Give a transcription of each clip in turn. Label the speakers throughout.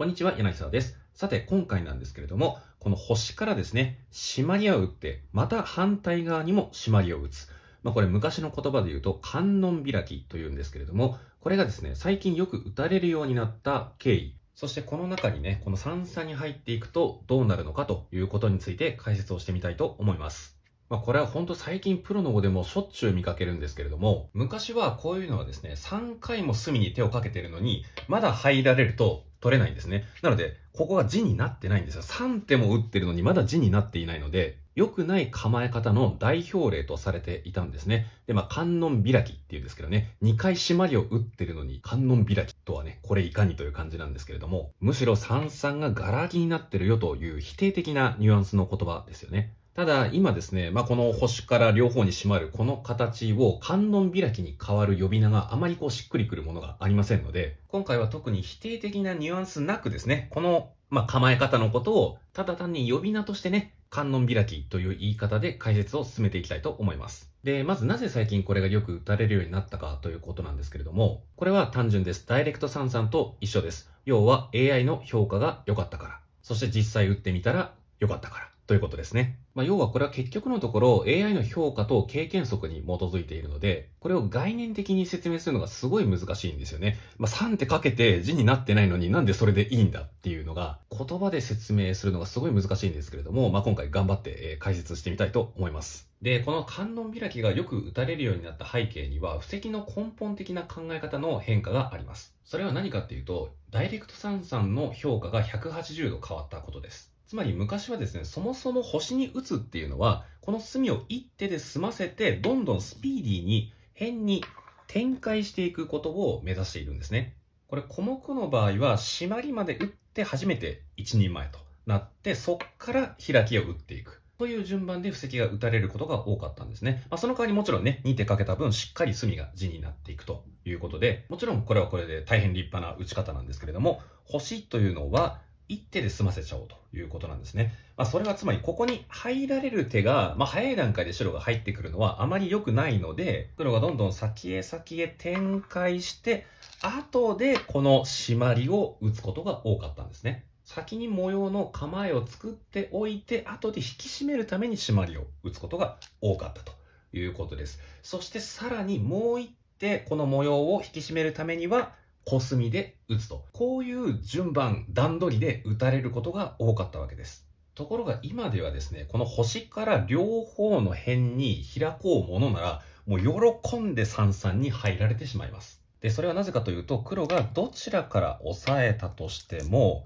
Speaker 1: こんにちは、柳沢です。さて、今回なんですけれども、この星からですね、締まりを打って、また反対側にも締まりを打つ。まあ、これ昔の言葉で言うと、観音開きというんですけれども、これがですね、最近よく打たれるようになった経緯、そしてこの中にね、この三々に入っていくとどうなるのかということについて解説をしてみたいと思います。まあ、これは本当最近プロの碁でもしょっちゅう見かけるんですけれども、昔はこういうのはですね、3回も隅に手をかけてるのに、まだ入られると取れないんですね。なので、ここが字になってないんですよ。3手も打ってるのにまだ字になっていないので、良くない構え方の代表例とされていたんですね。で、まあ、観音開きっていうんですけどね、2回締まりを打ってるのに観音開きとはね、これいかにという感じなんですけれども、むしろ三々がガラ空きになってるよという否定的なニュアンスの言葉ですよね。ただ今ですね、まあ、この星から両方に締まるこの形を観音開きに変わる呼び名があまりこうしっくりくるものがありませんので、今回は特に否定的なニュアンスなくですね、このまあ、構え方のことをただ単に呼び名としてね、観音開きという言い方で解説を進めていきたいと思います。で、まずなぜ最近これがよく打たれるようになったかということなんですけれども、これは単純です。ダイレクト三3と一緒です。要は AI の評価が良かったから。そして実際打ってみたら良かったから。ということですね。まあ、要はこれは結局のところ AI の評価と経験則に基づいているので、これを概念的に説明するのがすごい難しいんですよね。まあ、3ってかけて字になってないのになんでそれでいいんだっていうのが、言葉で説明するのがすごい難しいんですけれども、まあ、今回頑張って解説してみたいと思います。で、この観音開きがよく打たれるようになった背景には、布石の根本的な考え方の変化があります。それは何かっていうと、ダイレクト三々の評価が180度変わったことです。つまり昔はですね、そもそも星に打つっていうのは、この隅を一手で済ませて、どんどんスピーディーに変に展開していくことを目指しているんですね。これ、小目の場合は、締まりまで打って初めて一人前となって、そっから開きを打っていく。という順番で布石が打たれることが多かったんですね。まあ、その代わりもちろんね、2手かけた分、しっかり隅が地になっていくということで、もちろんこれはこれで大変立派な打ち方なんですけれども、星というのは、一手で済ませちゃおうということなんですね。まあ、それはつまりここに入られる手が、まあ、早い段階で白が入ってくるのはあまり良くないので、黒がどんどん先へ先へ展開して、後でこの締まりを打つことが多かったんですね。先に模様の構えを作っておいて、後で引き締めるために締まりを打つことが多かったということです。そしてさらにもう一手、この模様を引き締めるためには、コスミで打つと。こういう順番、段取りで打たれることが多かったわけです。ところが今ではですね、この星から両方の辺に開こうものなら、もう喜んで三々に入られてしまいます。で、それはなぜかというと、黒がどちらから押さえたとしても、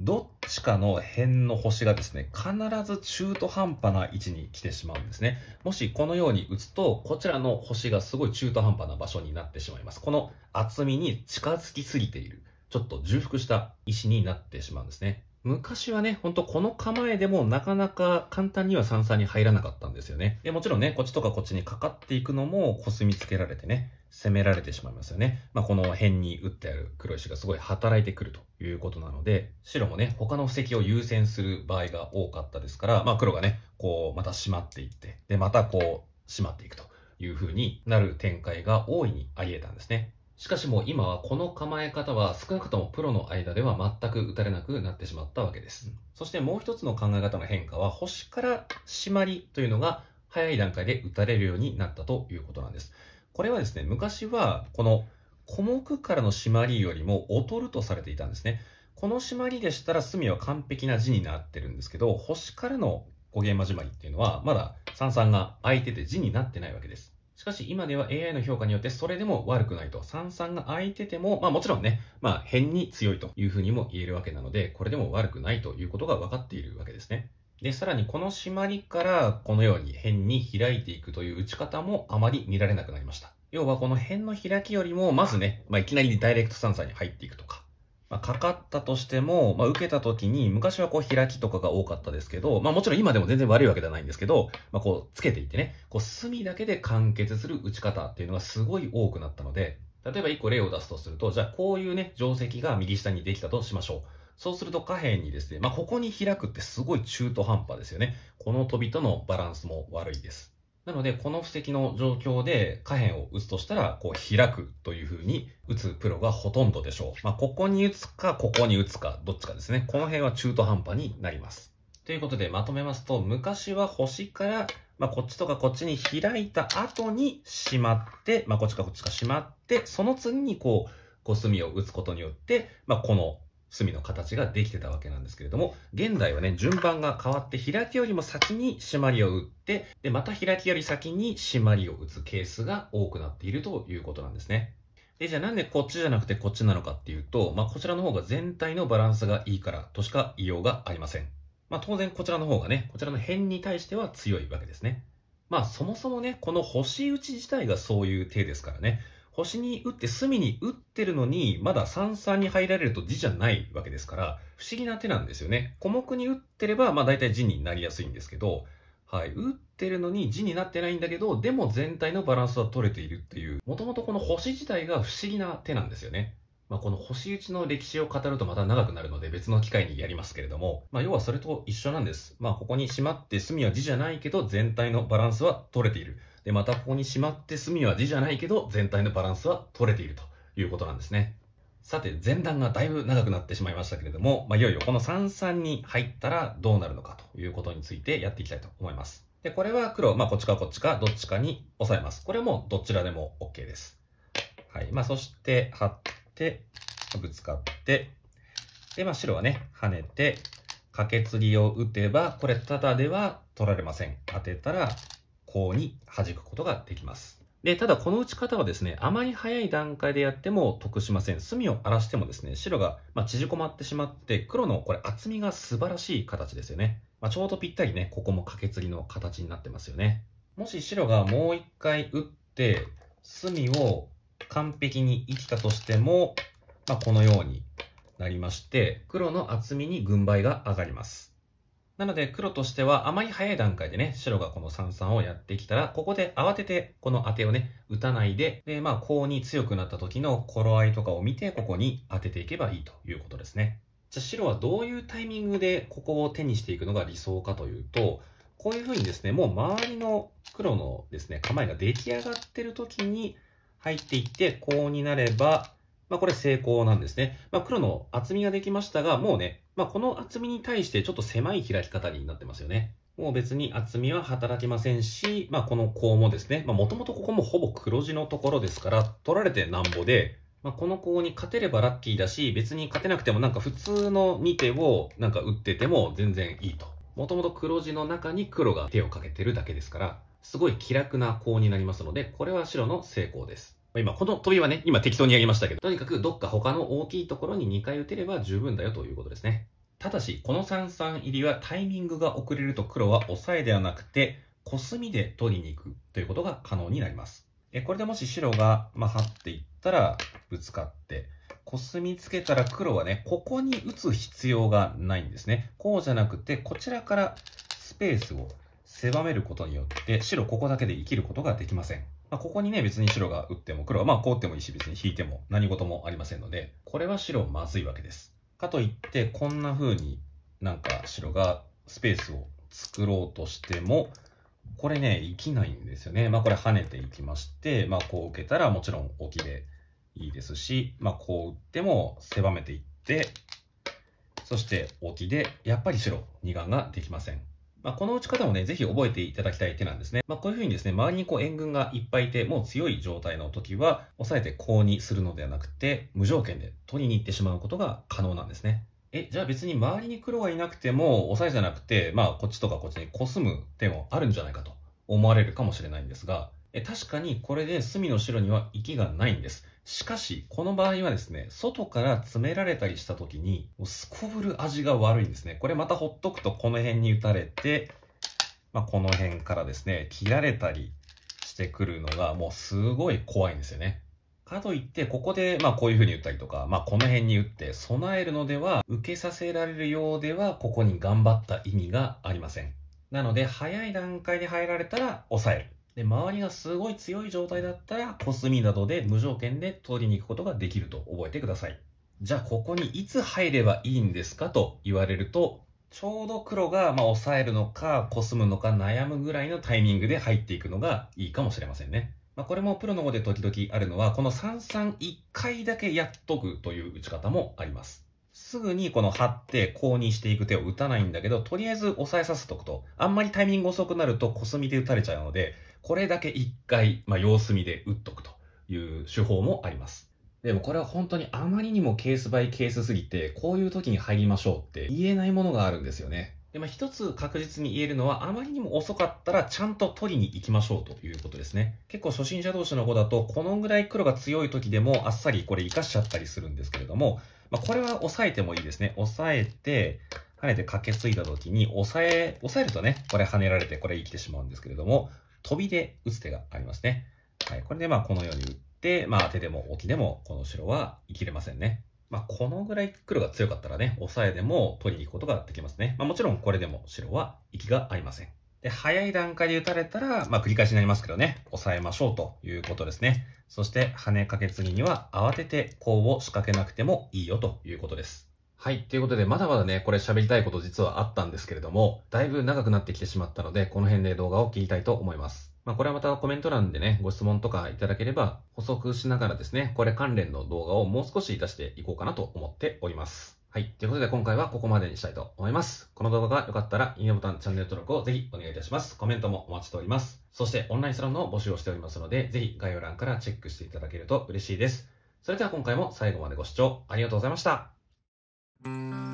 Speaker 1: どっちかの辺の星がですね、必ず中途半端な位置に来てしまうんですね。もしこのように打つと、こちらの星がすごい中途半端な場所になってしまいます。この厚みに近づきすぎている、ちょっと重複した石になってしまうんですね。昔はね、ほんとこの構えでもなかなか簡単には三々に入らなかったんですよね。で、もちろんね、こっちとかこっちにかかっていくのもコスみつけられてね、攻められてしまいますよね。まあ、この辺に打ってある黒石がすごい働いてくるということなので、白もね、他の布石を優先する場合が多かったですから、まあ、黒がね、こう、また閉まっていって、で、またこう、閉まっていくという風になる展開が大いにあり得たんですね。しかしもう今はこの構え方は少なくともプロの間では全く打たれなくなってしまったわけです。そしてもう一つの考え方の変化は星から締まりというのが早い段階で打たれるようになったということなんです。これはですね、昔はこの小目からの締まりよりも劣るとされていたんですね。この締まりでしたら隅は完璧な字になってるんですけど、星からの語源間じまりっていうのは、まだ三々が空いてて字になってないわけです。しかし今では AI の評価によってそれでも悪くないと。三々が空いてても、まあもちろんね、まあ変に強いというふうにも言えるわけなので、これでも悪くないということが分かっているわけですね。で、さらにこの締まりからこのように辺に開いていくという打ち方もあまり見られなくなりました。要はこの辺の開きよりも、まずね、まあ、いきなりダイレクトスタンサーに入っていくとか、まあ、かかったとしても、まあ、受けた時に昔はこう開きとかが多かったですけど、まあ、もちろん今でも全然悪いわけではないんですけど、まあ、こうつけていってね、こう隅だけで完結する打ち方っていうのがすごい多くなったので、例えば1個例を出すとすると、じゃあこういうね、定石が右下にできたとしましょう。そうすると下辺にですね、まあ、ここに開くってすごい中途半端ですよね。この飛びとのバランスも悪いです。なので、この布石の状況で下辺を打つとしたら、こう開くという風に打つプロがほとんどでしょう。まあ、ここに打つか、ここに打つか、どっちかですね。この辺は中途半端になります。ということで、まとめますと、昔は星から、まあ、こっちとかこっちに開いた後にしまって、まあ、こっちかこっちかしまって、その次にこう、コスミを打つことによって、まあ、この隅の形ができてたわけなんですけれども、現代はね、順番が変わって、開きよりも先に締まりを打って、で、また開きより先に締まりを打つケースが多くなっているということなんですね。で、じゃあなんでこっちじゃなくてこっちなのかっていうと、まあ、こちらの方が全体のバランスがいいからとしか言いようがありません。まあ、当然こちらの方がね、こちらの辺に対しては強いわけですね。まあそもそもね、この星打ち自体がそういう手ですからね、星に打って隅に打ってるのに、まだ三々に入られると地じゃないわけですから、不思議な手なんですよね。小目に打ってれば、まあ大体地になりやすいんですけど、はい、打ってるのに字になってないんだけど、でも全体のバランスは取れているっていう、もともとこの星自体が不思議な手なんですよね。まあ、この星打ちの歴史を語るとまた長くなるので別の機会にやりますけれども、まあ、要はそれと一緒なんです。まあ、ここにしまって隅は字じゃないけど全体のバランスは取れている。で、またここにしまって隅は地じゃないけど、全体のバランスは取れているということなんですね。さて、前段がだいぶ長くなってしまいましたけれども、まあ、いよいよこの三々に入ったらどうなるのかということについてやっていきたいと思います。で、これは黒、まあ、こっちかこっちか、どっちかに押さえます。これもどちらでも OK です。はい。まあ、そして、張って、ぶつかって、で、まあ、白はね、跳ねて、カケツギを打てば、これ、ただでは取られません。当てたら、方に弾くことができます。で、ただこの打ち方はですね、あまり早い段階でやっても得しません。隅を荒らしてもですね、白がま縮こまってしまって、黒のこれ厚みが素晴らしい形ですよね。まあ、ちょうどぴったりね、ここも駆けツギの形になってますよね。もし白がもう一回打って、隅を完璧に生きたとしても、まあ、このようになりまして、黒の厚みに軍配が上がります。なので黒としてはあまり早い段階でね、白がこの三々をやってきたら、ここで慌ててこの当てをね、打たないで、で、まあ、コウに強くなった時の頃合いとかを見て、ここに当てていけばいいということですね。じゃあ白はどういうタイミングでここを手にしていくのが理想かというと、こういうふうにですね、もう周りの黒のですね、構えが出来上がってる時に入っていって、コウになれば、まあ、これ成功なんですね。まあ、黒の厚みができましたが、もうね、まあ、この厚みに対してちょっと狭い開き方になってますよね。もう別に厚みは働きませんし、まあ、このコもですね、まあ、もともとここもほぼ黒字のところですから、取られてなんぼで、まあ、このコに勝てればラッキーだし、別に勝てなくてもなんか普通の2手をなんか打ってても全然いいと。もともと黒字の中に黒が手をかけてるだけですから、すごい気楽なコになりますので、これは白の成功です。今、この飛びはね、今適当にやりましたけど、とにかくどっか他の大きいところに2回打てれば十分だよということですね。ただし、この三三入りはタイミングが遅れると黒は押さえではなくて、コスミで取りに行くということが可能になります。えこれでもし白が、まあ、張っていったらぶつかって、コスミつけたら黒はね、ここに打つ必要がないんですね。こうじゃなくて、こちらからスペースを狭めることによって白ここだけで生きることができません。まあ、ここにね別に白が打っても黒はまあこう打ってもいいし別に引いても何事もありませんのでこれは白まずいわけです。かといってこんな風になんか白がスペースを作ろうとしてもこれね生きないんですよね。まあこれ跳ねていきましてまあこう受けたらもちろん置きでいいですしまあこう打っても狭めていってそして置きでやっぱり白2眼ができません。まあ、この打ち方もね、ぜひ覚えていただきたい手なんですね。まあ、こういうふうにですね、周りにこう援軍がいっぱいいて、もう強い状態の時は、抑えてコウにするのではなくて、無条件で取りに行ってしまうことが可能なんですね。え、じゃあ別に周りに黒がいなくても、抑えじゃなくて、まあ、こっちとかこっちにコスむ手もあるんじゃないかと思われるかもしれないんですが、え確かにこれで隅の白には息がないんです。しかし、この場合はですね、外から詰められたりした時に、すこぶる味が悪いんですね。これまたほっとくとこの辺に打たれて、まあ、この辺からですね、切られたりしてくるのが、もうすごい怖いんですよね。かといって、ここで、まあこういう風に打ったりとか、まあこの辺に打って備えるのでは、受けさせられるようでは、ここに頑張った意味がありません。なので、早い段階で入られたら抑える。で、周りがすごい強い状態だったら、コスミなどで無条件で取りに行くことができると覚えてください。じゃあ、ここにいつ入ればいいんですかと言われると、ちょうど黒が、まあ、抑えるのか、コスむのか悩むぐらいのタイミングで入っていくのがいいかもしれませんね。まあ、これもプロの碁で時々あるのは、この331回だけやっとくという打ち方もあります。すぐにこの張ってコウにしていく手を打たないんだけど、とりあえず押さえさせておくと、あんまりタイミング遅くなるとコスミで打たれちゃうので、これだけ一回、まあ、様子見で打っとくという手法もあります。でもこれは本当にあまりにもケースバイケースすぎて、こういう時に入りましょうって言えないものがあるんですよね。で、まあ、一つ確実に言えるのは、あまりにも遅かったらちゃんと取りに行きましょうということですね。結構初心者同士の子だと、このぐらい黒が強い時でもあっさりこれ活かしちゃったりするんですけれども、まあ、これは押さえてもいいですね。押さえて、跳ねて駆けついた時に、押さえ、押さえるとね、これ跳ねられてこれ生きてしまうんですけれども、飛びで打つ手がありますね。はい、これでまあこのように打って、まあ手でも置きでもこの白は生きれませんね。まあこのぐらい黒が強かったらね、抑えでも取りに行くことができますね。まあもちろんこれでも白は息がありません。で、早い段階で打たれたら、まあ繰り返しになりますけどね、抑えましょうということですね。そして跳ねかけ次には慌てて攻を仕掛けなくてもいいよということです。はい。ということで、まだまだね、これ喋りたいこと実はあったんですけれども、だいぶ長くなってきてしまったので、この辺で動画を切りたいと思います。まあ、これはまたコメント欄でね、ご質問とかいただければ、補足しながらですね、これ関連の動画をもう少し出していこうかなと思っております。はい。ということで、今回はここまでにしたいと思います。この動画が良かったら、いいねボタン、チャンネル登録をぜひお願いいたします。コメントもお待ちしております。そして、オンラインサロンの募集をしておりますので、ぜひ概要欄からチェックしていただけると嬉しいです。それでは今回も最後までご視聴ありがとうございました。Música